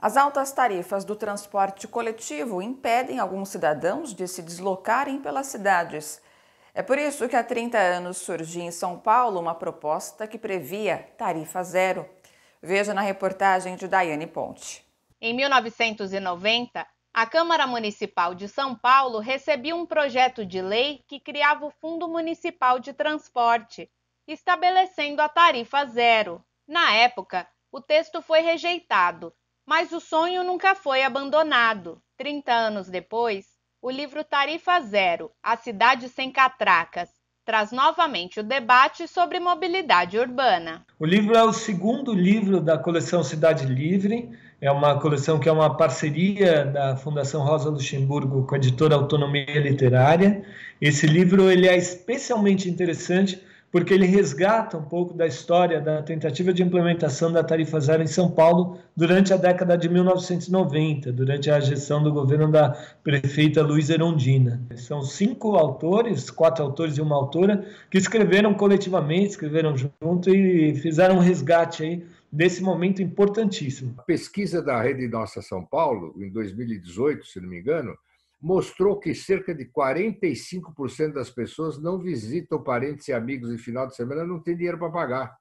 As altas tarifas do transporte coletivo impedem alguns cidadãos de se deslocarem pelas cidades. É por isso que há 30 anos surgiu em São Paulo uma proposta que previa tarifa zero. Veja na reportagem de Daiane Ponte. Em 1990, a Câmara Municipal de São Paulo recebeu um projeto de lei que criava o Fundo Municipal de Transporte, estabelecendo a tarifa zero. Na época, o texto foi rejeitado mas o sonho nunca foi abandonado. 30 anos depois, o livro Tarifa Zero A Cidade Sem Catracas traz novamente o debate sobre mobilidade urbana. O livro é o segundo livro da coleção Cidade Livre, é uma coleção que é uma parceria da Fundação Rosa Luxemburgo com a editora Autonomia Literária. Esse livro ele é especialmente interessante porque ele resgata um pouco da história da tentativa de implementação da tarifa zero em São Paulo durante a década de 1990, durante a gestão do governo da prefeita Luiz Erondina. São cinco autores, quatro autores e uma autora, que escreveram coletivamente, escreveram junto e fizeram um resgate aí desse momento importantíssimo. A pesquisa da Rede Nossa São Paulo, em 2018, se não me engano, mostrou que cerca de 45% das pessoas não visitam parentes e amigos em final de semana, não tem dinheiro para pagar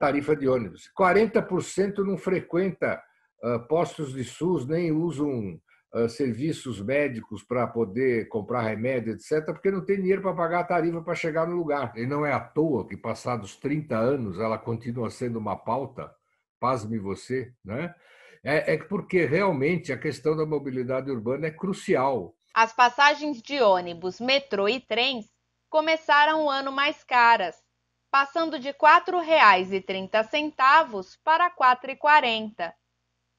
tarifa de ônibus. 40% não frequenta uh, postos de SUS, nem usam uh, serviços médicos para poder comprar remédio, etc., porque não tem dinheiro para pagar a tarifa para chegar no lugar. E não é à toa que, passados 30 anos, ela continua sendo uma pauta, pasme você, né? é, é porque realmente a questão da mobilidade urbana é crucial. As passagens de ônibus, metrô e trens começaram o ano mais caras, passando de R$ 4,30 para R$ 4,40.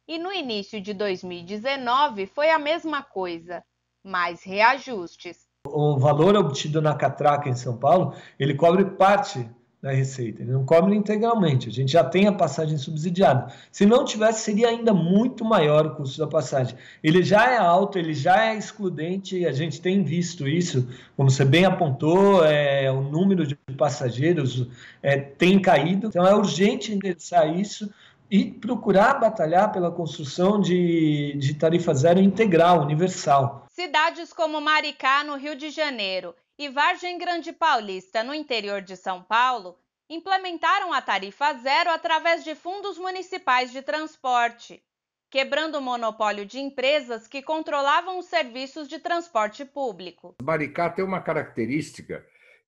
E no início de 2019 foi a mesma coisa, mais reajustes. O valor obtido na catraca em São Paulo, ele cobre parte da receita. Ele não cobre integralmente. A gente já tem a passagem subsidiada. Se não tivesse, seria ainda muito maior o custo da passagem. Ele já é alto, ele já é excludente. a gente tem visto isso, como você bem apontou, é, o número de passageiros é, tem caído. Então é urgente endereçar isso e procurar batalhar pela construção de, de tarifa zero integral, universal. Cidades como Maricá, no Rio de Janeiro, e Vargem Grande Paulista, no interior de São Paulo, implementaram a tarifa zero através de fundos municipais de transporte, quebrando o monopólio de empresas que controlavam os serviços de transporte público. Maricá tem uma característica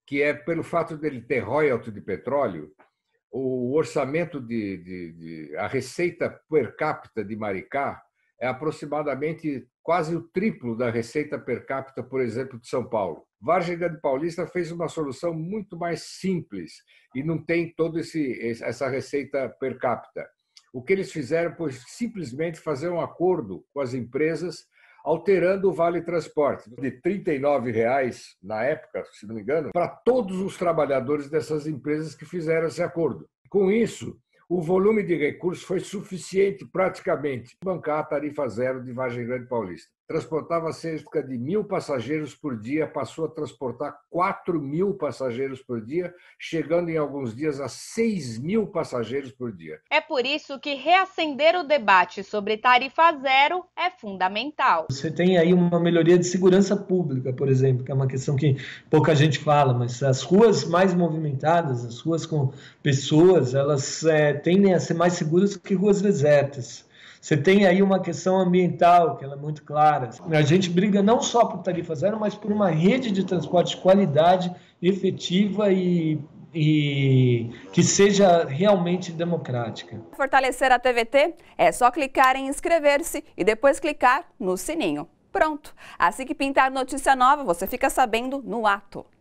que é pelo fato dele ter royalty de petróleo, o orçamento de, de, de, a receita per capita de Maricá é aproximadamente quase o triplo da receita per capita, por exemplo, de São Paulo. Varginha de Paulista fez uma solução muito mais simples e não tem todo esse essa receita per capita. O que eles fizeram foi simplesmente fazer um acordo com as empresas alterando o Vale Transporte, de R$ 39,00 na época, se não me engano, para todos os trabalhadores dessas empresas que fizeram esse acordo. Com isso, o volume de recursos foi suficiente praticamente para bancar a tarifa zero de Vargem Grande Paulista transportava cerca de mil passageiros por dia, passou a transportar 4 mil passageiros por dia, chegando em alguns dias a 6 mil passageiros por dia. É por isso que reacender o debate sobre tarifa zero é fundamental. Você tem aí uma melhoria de segurança pública, por exemplo, que é uma questão que pouca gente fala, mas as ruas mais movimentadas, as ruas com pessoas, elas é, tendem a ser mais seguras que ruas desertas. Você tem aí uma questão ambiental, que ela é muito clara. A gente briga não só por tarifa zero, mas por uma rede de transporte de qualidade, efetiva e e que seja realmente democrática. Fortalecer a TVT é só clicar em inscrever-se e depois clicar no sininho. Pronto! Assim que pintar notícia nova, você fica sabendo no ato.